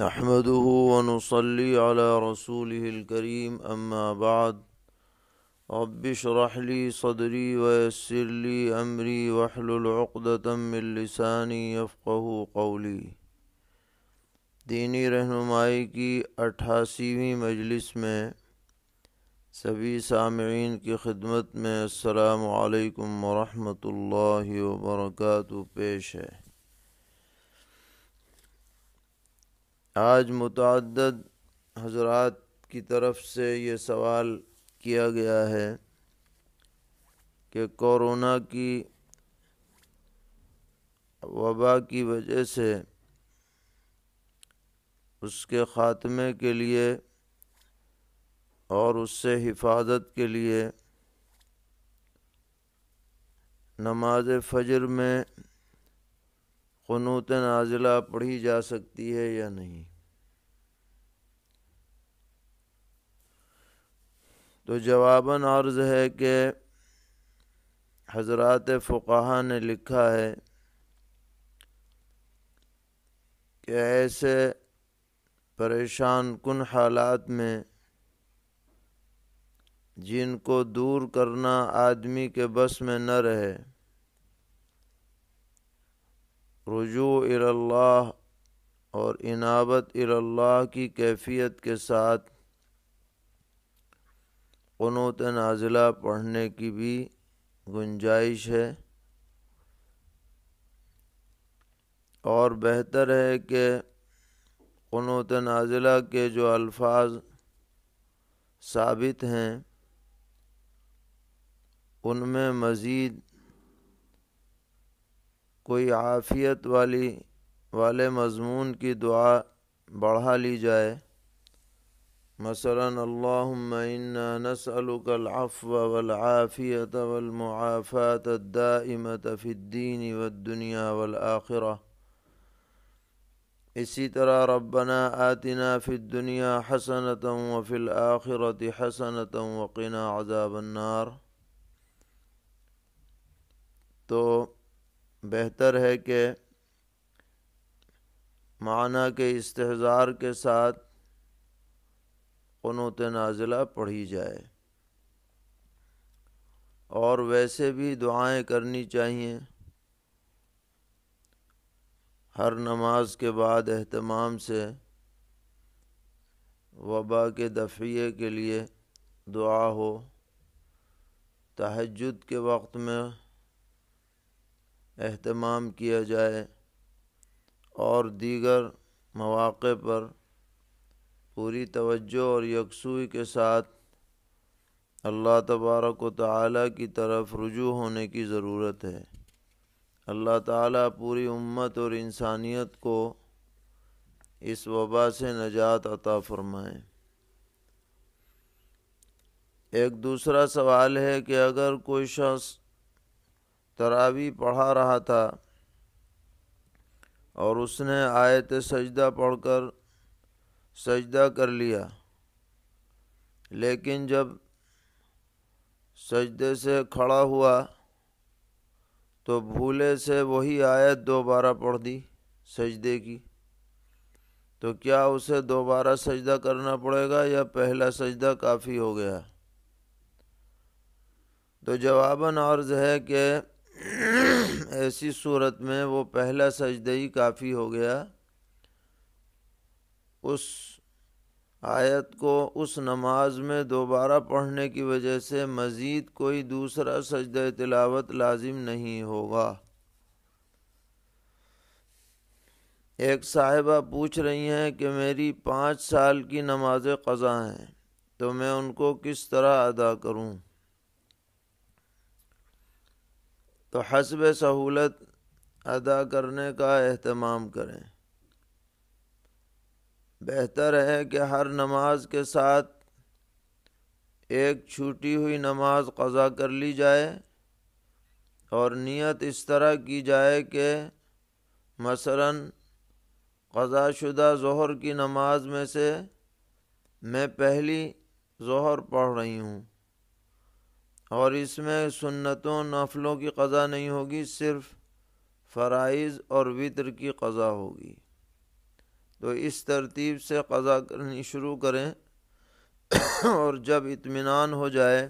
नहमदह वनसली अला रसूलकरीम अम्माबाद अबशरहली सदरी वसरली अमरी वहलुलतमिलसानी अफ़ू कौली दीनी रहनुमाई की अट्ठासीवीं मजलिस में सभी सामीन की खिदमत में अल्लाम वरहमल वर्क पेश है आज मतद हजरात की तरफ से ये सवाल किया गया है कि कोरोना की वबा की वजह से उसके ख़ात्मे के लिए और उससे हिफाजत के लिए नमाज फजर में क़नूत नाजिला पढ़ी जा सकती है या नहीं तो जवाबन अर्ज़ है कि हज़रात फ़ुकाहा ने लिखा है कि ऐसे परेशान कन हालात में जिनको दूर करना आदमी के बस में न रहे रजू अल्लाह और इनाबत अल्लाह की कैफियत के साथ क़नूत नाजिला पढ़ने की भी गुंजाइश है और बेहतर है कि क़नूत नाजिला के जो अल्फाज साबित हैं उनमें मज़ीद कोई आफ़ियत वाली वाले मजमून की दुआ बढ़ा ली जाए मसला नसलकलाफ़ियत वलमुआफ़त दामत फ़िद्दीन इसी तरह रबना आतना फ़िदुनिया हसनत वफ़िल आखिरत हसनत वक़ना अजाबन्नार तो बेहतर है कि माना के इस्तेजार के साथ क़नूत नाजिला पढ़ी जाए और वैसे भी दुआएं करनी चाहिए हर नमाज के बाद अहतमाम से वबा के दफिये के लिए दुआ हो तहजद के वक्त में अहतमाम किया जाए और दीगर मौाक़े पर पूरी तवज्जो और यकसुई के साथ अल्लाह तबारक ताली की तरफ रुजू होने की ज़रूरत है अल्लाह ताला पूरी उम्मत और इंसानियत को इस वबा से नजात अता फरमाएँ एक दूसरा सवाल है कि अगर कोई शख्स तरावी पढ़ा रहा था और उसने आयत सजदा पढ़कर सजदा कर लिया लेकिन जब सजदे से खड़ा हुआ तो भूले से वही आयत दोबारा पढ़ दी सजदे की तो क्या उसे दोबारा सजदा करना पड़ेगा या पहला सजदा काफ़ी हो गया तो जवाबन अर्ज़ है कि ऐसी सूरत में वो पहला सजद ही काफ़ी हो गया उस आयत को उस नमाज में दोबारा पढ़ने की वजह से मज़ीद कोई दूसरा सजद तिलावत लाजिम नहीं होगा एक साहिबा पूछ रही हैं कि मेरी पाँच साल की नमाज क़ज़ा हैं तो मैं उनको किस तरह अदा करूं? तो हसब सहूलत अदा करने का अहतमाम करें बेहतर है कि हर नमाज के साथ एक छूटी हुई नमाज कज़ा कर ली जाए और नियत इस तरह की जाए कि मसलन कज़ा शुदा जहर की नमाज में से मैं पहली जहर पढ़ रही हूँ और इसमें सुन्नतों नफलों की कज़ा नहीं होगी सिर्फ फ़राइज़ और वितर की कज़ा होगी तो इस तरतीब से कज़ा करनी शुरू करें और जब इत्मीनान हो जाए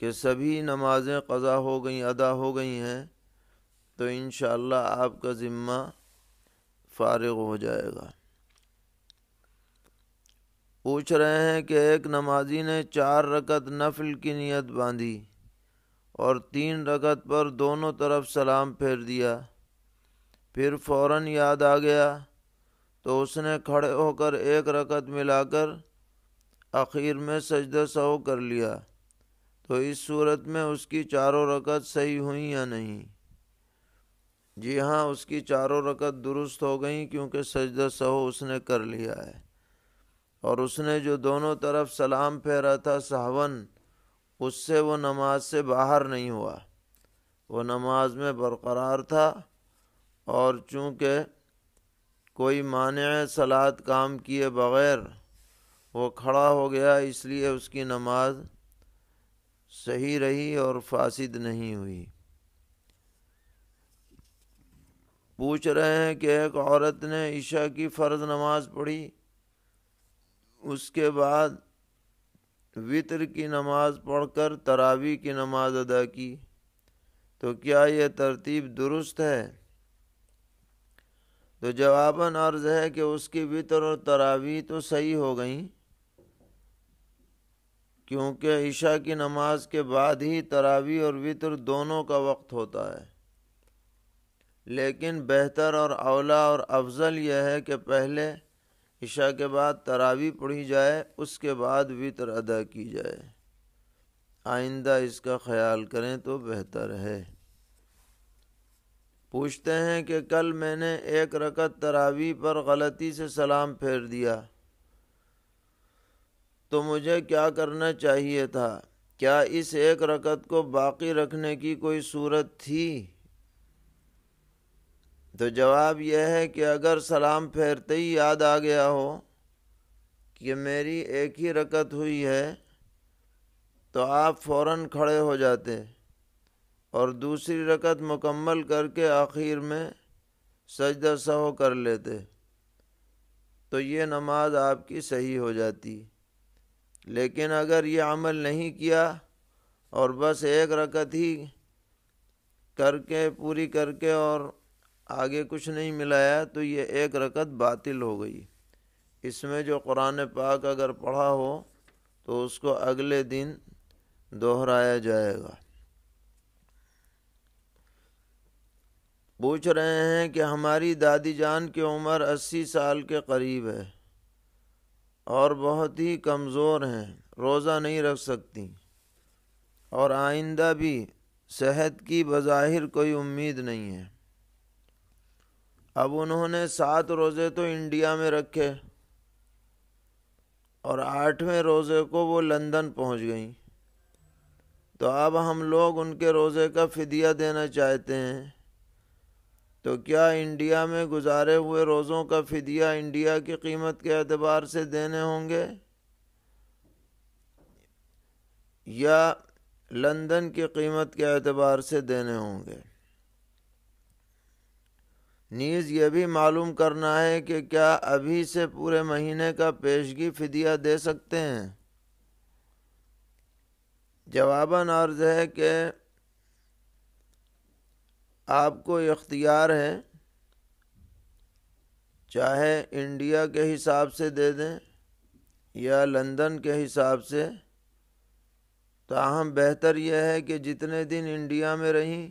कि सभी नमाज़ें कज़ा हो गई अदा हो गई हैं तो इन आपका ज़िम्मा फ़ारग हो जाएगा पूछ रहे हैं कि एक नमाजी ने चार रकत नफल की नियत बांधी और तीन रकत पर दोनों तरफ सलाम फेर दिया फिर फौरन याद आ गया तो उसने खड़े होकर एक रकत मिलाकर आखिर में सजदा सौ कर लिया तो इस सूरत में उसकी चारों रकत सही हुई या नहीं जी हाँ उसकी चारों रकत दुरुस्त हो गई क्योंकि सजदा सहो उसने कर लिया है और उसने जो दोनों तरफ सलाम फेरा था सावन उससे वो नमाज से बाहर नहीं हुआ वो नमाज में बरकरार था और चूँकि कोई माने सलाद काम किए बग़ैर वो खड़ा हो गया इसलिए उसकी नमाज सही रही और फासिद नहीं हुई पूछ रहे हैं कि एक औरत ने ईशा की फ़र्ज़ नमाज़ पढ़ी उसके बाद वितर की नमाज पढ़कर तरावी की नमाज अदा की तो क्या यह तरतीब दुरुस्त है तो जवाबन अर्ज है कि उसकी वितर और तरावी तो सही हो गई क्योंकि ईशा की नमाज के बाद ही तरावी और वितर दोनों का वक्त होता है लेकिन बेहतर और अवला और अफजल यह है कि पहले ईशा के बाद तरावी पढ़ी जाए उसके बाद वितर अदा की जाए आइंदा इसका ख्याल करें तो बेहतर है पूछते हैं कि कल मैंने एक रकत तरावी पर गलती से सलाम फेर दिया तो मुझे क्या करना चाहिए था क्या इस एक रकत को बाकी रखने की कोई सूरत थी तो जवाब यह है कि अगर सलाम फेरते ही याद आ गया हो कि मेरी एक ही रकत हुई है तो आप फौरन खड़े हो जाते और दूसरी रकत मुकम्मल करके आखिर में सजदा सहो कर लेते तो ये नमाज आपकी सही हो जाती लेकिन अगर ये अमल नहीं किया और बस एक रकत ही करके पूरी करके और आगे कुछ नहीं मिलाया तो ये एक रकत बातिल हो गई इसमें जो कुरान पाक अगर पढ़ा हो तो उसको अगले दिन दोहराया जाएगा पूछ रहे हैं कि हमारी दादी जान की उम्र अस्सी साल के करीब है और बहुत ही कमज़ोर हैं रोज़ा नहीं रख सकती और आइंदा भी सेहत की बज़ाहिर कोई उम्मीद नहीं है अब उन्होंने सात रोज़े तो इंडिया में रखे और आठवें रोज़े को वो लंदन पहुंच गई तो अब हम लोग उनके रोज़े का फ़दिया देना चाहते हैं तो क्या इंडिया में गुजारे हुए रोज़ों का फ़दिया इंडिया की कीमत के अतबार से देने होंगे या लंदन की कीमत के अतबार से देने होंगे नीज ये भी मालूम करना है कि क्या अभी से पूरे महीने का पेशगी फिदिया दे सकते हैं जवाबन अर्ज है कि आपको इख्तियार है चाहे इंडिया के हिसाब से दे दें या लंदन के हिसाब से ताहम बेहतर यह है कि जितने दिन इंडिया में रहीं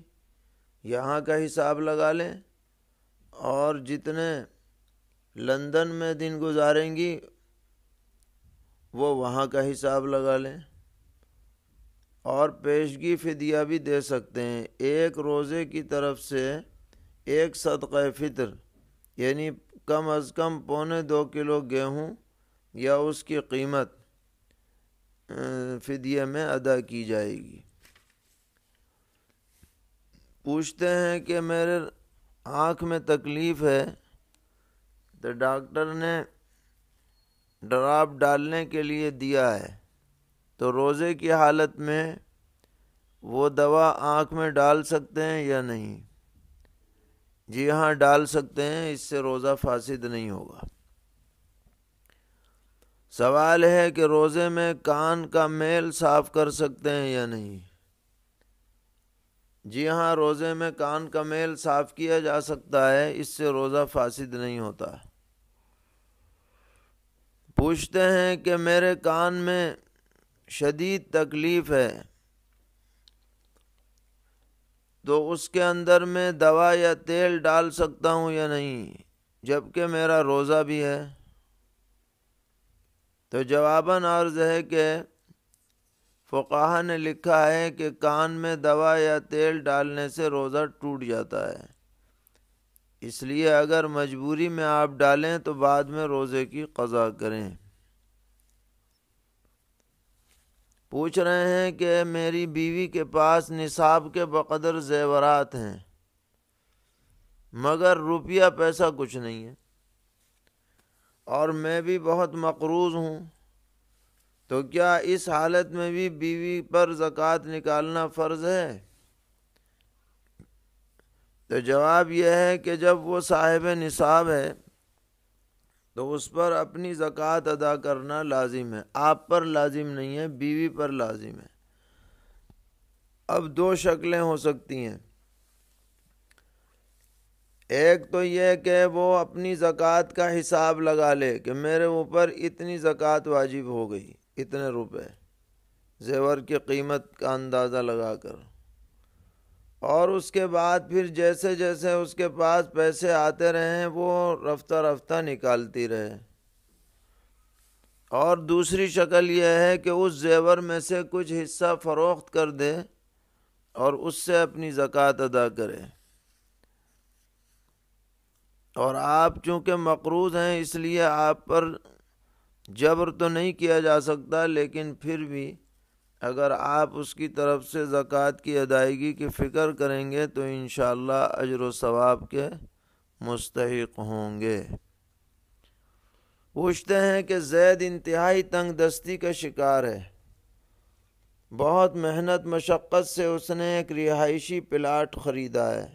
यहाँ का हिसाब लगा लें और जितने लंदन में दिन गुजारेंगी वो वहाँ का हिसाब लगा लें और पेशगी फ़िदिया भी दे सकते हैं एक रोज़े की तरफ से एक सदक़ फितर यानी कम अज़ कम पौने दो किलो गेहूँ या उसकी कीमत फ़िदिया में अदा की जाएगी पूछते हैं कि मेरे आँख में तकलीफ है तो डॉक्टर ने ड्राप डालने के लिए दिया है तो रोज़े की हालत में वो दवा आँख में डाल सकते हैं या नहीं जी हाँ डाल सकते हैं इससे रोज़ा फासिद नहीं होगा सवाल है कि रोज़े में कान का मेल साफ़ कर सकते हैं या नहीं जी हाँ रोज़े में कान का मेल साफ किया जा सकता है इससे रोज़ा फासिद नहीं होता पूछते हैं कि मेरे कान में शदीद तकलीफ़ है तो उसके अंदर मैं दवा या तेल डाल सकता हूँ या नहीं जबकि मेरा रोज़ा भी है तो जवाबन अर्ज़ है कि फ़ुकाहा ने लिखा है कि कान में दवा या तेल डालने से रोज़ा टूट जाता है इसलिए अगर मजबूरी में आप डालें तो बाद में रोज़े की कज़ा करें पूछ रहे हैं कि मेरी बीवी के पास निसाब के बकदर जेवरात हैं मगर रुपया पैसा कुछ नहीं है और मैं भी बहुत मकरूज़ हूँ तो क्या इस हालत में भी बीवी पर ज़क़़त निकालना फ़र्ज है तो जवाब यह है कि जब वो साहिब निसाब है तो उस पर अपनी ज़क़़त अदा करना लाजिम है आप पर लाजिम नहीं है बीवी पर लाजिम है अब दो शक्लें हो सकती हैं एक तो यह कि वो अपनी ज़क़़त का हिसाब लगा ले कि मेरे ऊपर इतनी ज़क़़त वाजिब हो गई इतने रुपए जेवर की कीमत का अंदाज़ा लगाकर और उसके बाद फिर जैसे जैसे उसके पास पैसे आते रहें वो रफ्ता रफ्ता निकालती रहे और दूसरी शक्ल यह है कि उस जेवर में से कुछ हिस्सा फ़रोख्त कर दे और उससे अपनी ज़क़़त अदा करे और आप चूँकि मकरूज हैं इसलिए आप पर जबर तो नहीं किया जा सकता लेकिन फिर भी अगर आप उसकी तरफ से ज़क़़त की अदायगी की फ़िक्र करेंगे तो इन अजर सवाब के मुस्तक होंगे पूछते हैं कि जैद इंतहाई तंग दस्ती का शिकार है बहुत मेहनत मशक्क़त से उसने एक रिहायशी प्लाट ख़रीदा है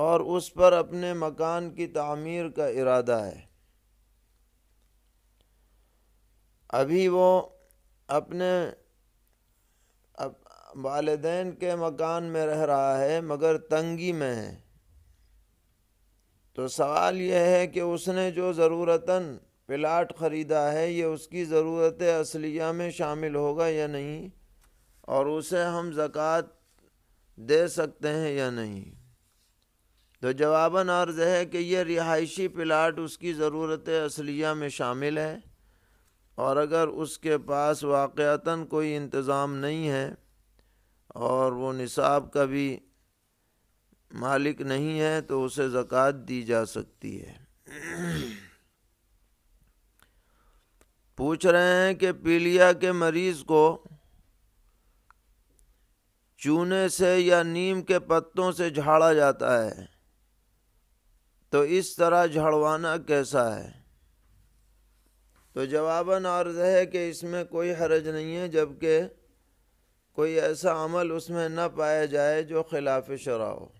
और उस पर अपने मकान की तमीर का इरादा है अभी वो अपने अप, वालदेन के मकान में रह रहा है मगर तंगी में है तो सवाल यह है कि उसने जो ज़रूरता प्लाट ख़रीदा है ये उसकी ज़रूरत असलिया में शामिल होगा या नहीं और उसे हम ज़क़़त दे सकते हैं या नहीं तो जवाबन अर्ज़ है कि यह रिहायशी प्लाट उसकी ज़रूरत असलिया में शामिल है और अगर उसके पास वाक़ता कोई इंतज़ाम नहीं है और वो निसाब का भी मालिक नहीं है तो उसे ज़क़़त दी जा सकती है पूछ रहे हैं कि पीलिया के मरीज़ को चूने से या नीम के पत्तों से झाड़ा जाता है तो इस तरह झड़वाना कैसा है तो जवाबन अर्ज है कि इसमें कोई हरज नहीं है जबकि कोई ऐसा अमल उसमें न पाया जाए जो खिलाफ शरा हो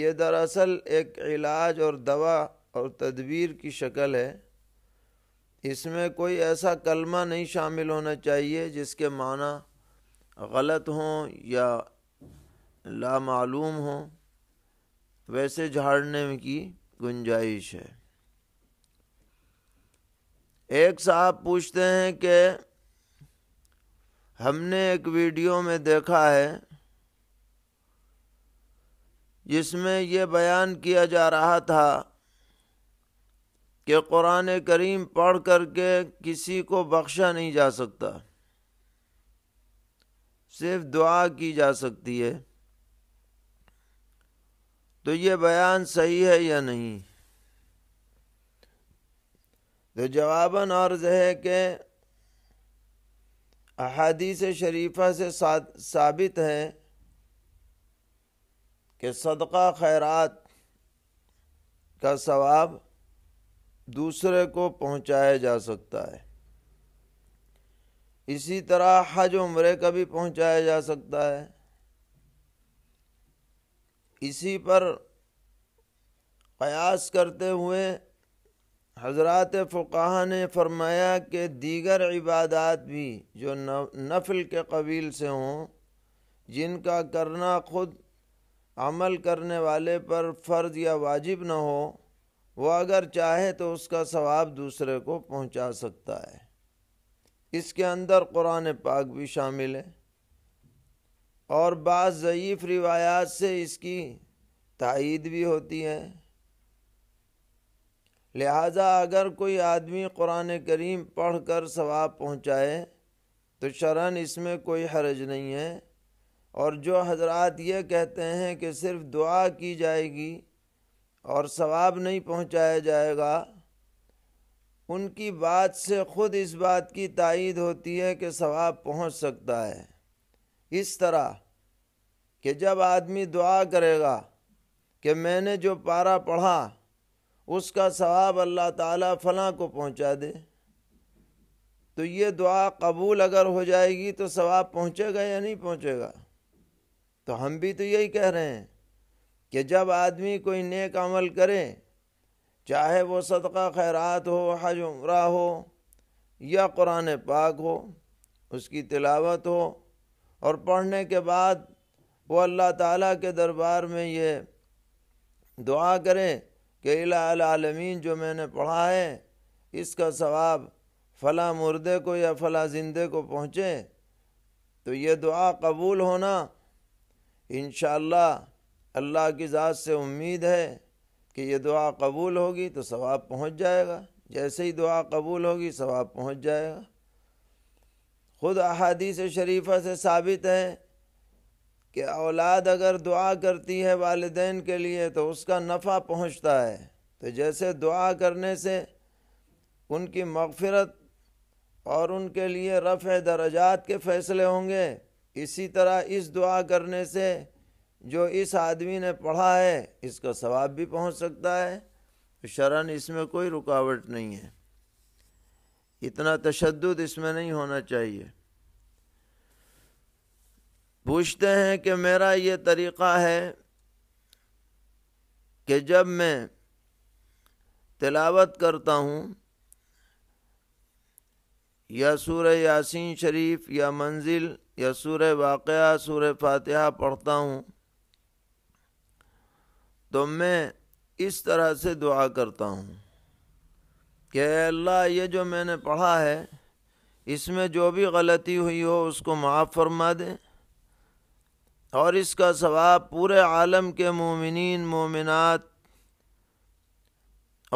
ये दरअसल एक इलाज और दवा और तदबीर की शक्ल है इसमें कोई ऐसा कलमा नहीं शामिल होना चाहिए जिसके माना गलत हों या लामालूम हों वैसे झाड़ने की गुंजाइश है एक साहब पूछते हैं कि हमने एक वीडियो में देखा है जिसमें ये बयान किया जा रहा था कि कुरान करीम पढ़ करके किसी को बख्शा नहीं जा सकता सिर्फ दुआ की जा सकती है तो ये बयान सही है या नहीं तो जवाबन अर्ज़ है कि अहादीस शरीफा से साबित है कि सदका खैरात का सवाब दूसरे को पहुंचाया जा सकता है इसी तरह हज उम्र का भी पहुंचाया जा सकता है इसी पर कयास करते हुए हजरत फ़ुका ने फरमाया कि दीगर इबादत भी जो नफल के कबील से हों जिनका करना खुद अमल करने वाले पर फ़र्ज या वाजिब न हो वह अगर चाहे तो उसका सवाब दूसरे को पहुँचा सकता है इसके अंदर कुरान पाक भी शामिल है और बाज़ ज़यीफ़ रिवायात से इसकी तइद भी होती है लिहाजा अगर कोई आदमी क़ुरान करीम पढ़ कर सवाब पहुँचाए तो शरण इसमें कोई हरज नहीं है और जो हजरत ये कहते हैं कि सिर्फ दुआ की जाएगी और सवाब नहीं पहुँचाया जाएगा उनकी बात से ख़ुद इस बात की तायद होती है कि सवाब पहुँच सकता है इस तरह कि जब आदमी दुआ करेगा कि मैंने जो पारा पढ़ा उसका सवाब अल्लाह ताला फला को पहुंचा दे तो ये दुआ कबूल अगर हो जाएगी तो सवाब पहुंचेगा या नहीं पहुंचेगा तो हम भी तो यही कह रहे हैं कि जब आदमी कोई नेक अमल करे चाहे वो सदका खैरात हो हज उम्र हो या कुरान पाक हो उसकी तिलावत हो और पढ़ने के बाद वो अल्लाह ताला के दरबार में ये दुआ करें कि आलमीन जो मैंने पढ़ा है इसका सवाब फ़ला मुर्दे को या फ़ला जिंदे को पहुँचे तो ये दुआ कबूल होना इन अल्लाह की ज़ात से उम्मीद है कि यह दुआ कबूल होगी तो सवाब पहुँच जाएगा जैसे ही दुआ कबूल होगी सवाब पहुँच जाएगा ख़ुद अहादीस शरीफ़ा से साबित है कि औलाद अगर दुआ करती है वालदेन के लिए तो उसका नफ़ा पहुँचता है तो जैसे दुआ करने से उनकी मगफरत और उनके लिए रफ़ दर्जात के फ़ैसले होंगे इसी तरह इस दुआ करने से जो इस आदमी ने पढ़ा है इसका सवाब भी पहुंच सकता है तो शरण इसमें कोई रुकावट नहीं है इतना तशद इसमें नहीं होना चाहिए पूछते हैं कि मेरा ये तरीक़ा है कि जब मैं तिलावत करता हूँ या सूर यासीन शरीफ या मंजिल या सूर वाक़ सूर फातिहा पढ़ता हूँ तो मैं इस तरह से दुआ करता हूँ कि अल्लाह ये जो मैंने पढ़ा है इसमें जो भी गलती हुई हो उसको माफ़ फरमा दें और इसका सवाब पूरे आलम के मोमिन मोमिनत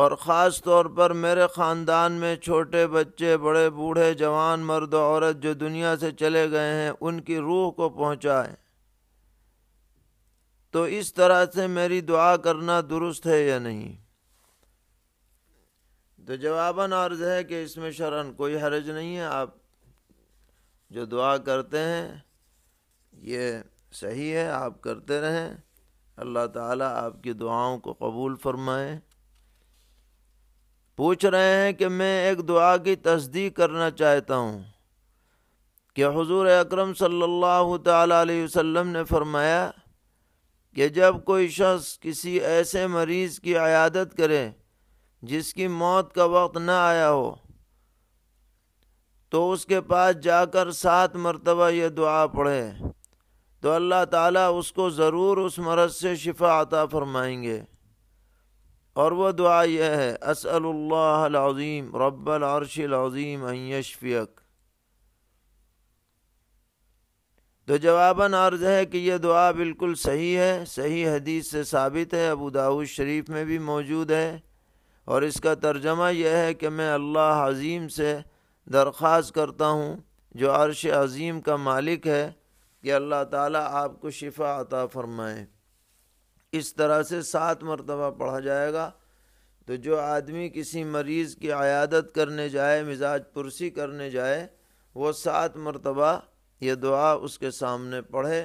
और ख़ास तौर पर मेरे ख़ानदान में छोटे बच्चे बड़े बूढ़े जवान मर्द औरत जो दुनिया से चले गए हैं उनकी रूह को पहुँचाए तो इस तरह से मेरी दुआ करना दुरुस्त है या नहीं तो जवाबन अर्ज़ है कि इसमें शरण कोई हरज नहीं है आप जो दुआ करते हैं ये सही है आप करते रहें अल्लाह ताला आपकी दुआओं को कबूल फरमाए पूछ रहे हैं कि मैं एक दुआ की तस्दीक करना चाहता हूँ कि हुजूर अकरम सल्लल्लाहु अलैहि वसल्लम ने फरमाया कि जब कोई शख्स किसी ऐसे मरीज़ की आयादत करे जिसकी मौत का वक्त न आया हो तो उसके पास जाकर सात मरतबा ये दुआ पढ़े तो अल्लाह ताला उसको ज़रूर उस मरज़ से शिफा अता फरमाएंगे और वह दुआ यह है असलम असलज़ीम रबालरशलज़ीम यशफ़ियक तो जवाबन अर्ज़ है कि यह दुआ बिल्कुल सही है सही हदीस से साबित है अबू दाऊद शरीफ में भी मौजूद है और इसका तर्जमा यह है कि मैं अल्लाह अज़ीम से दरख्वास्त करता हूँ जो अरश अज़ीम का मालिक है कि अल्लाह ताला आपको शिफा अता फरमाए इस तरह से सात मरतबा पढ़ा जाएगा तो जो आदमी किसी मरीज़ की आयादत करने जाए मिजाज पुरसी करने जाए वो सात मरतबा ये दुआ उसके सामने पढ़े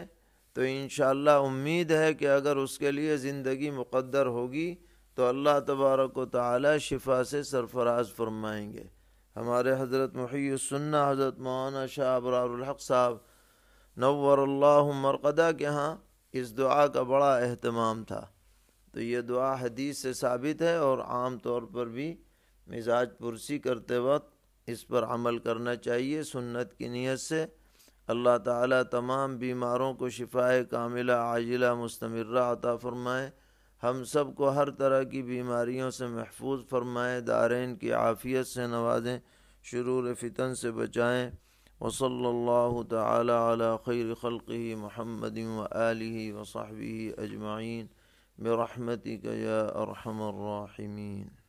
तो इन उम्मीद है कि अगर उसके लिए ज़िंदगी मुकद्दर होगी तो अल्लाह तबारक ताली शिफा से सरफराज फरमाएंगे हमारे हज़रत मुहैसन्ना हज़रत मौलाना शाह अबरारहक साहब मरकदा के यहाँ इस दुआ का बड़ा अहतमाम था तो ये दुआ हदीस से साबित है और आम तौर पर भी मिजाज पुरसी करते वक्त इस पर अमल करना चाहिए सुन्नत की नीयत से अल्लाह ताला तमाम बीमारों को शिफाए कामिला आजिला मुस्तमर्रा अता फ़रमाए हम सब को हर तरह की बीमारियों से महफूज फरमाएँ दारेन की आफ़ियत से नवाजें शुरू फितन से बचाएँ وصلى الله تعالى على خير خلقه محمد وآله وصحبه أجمعين برحمتك يا أرحم الراحمين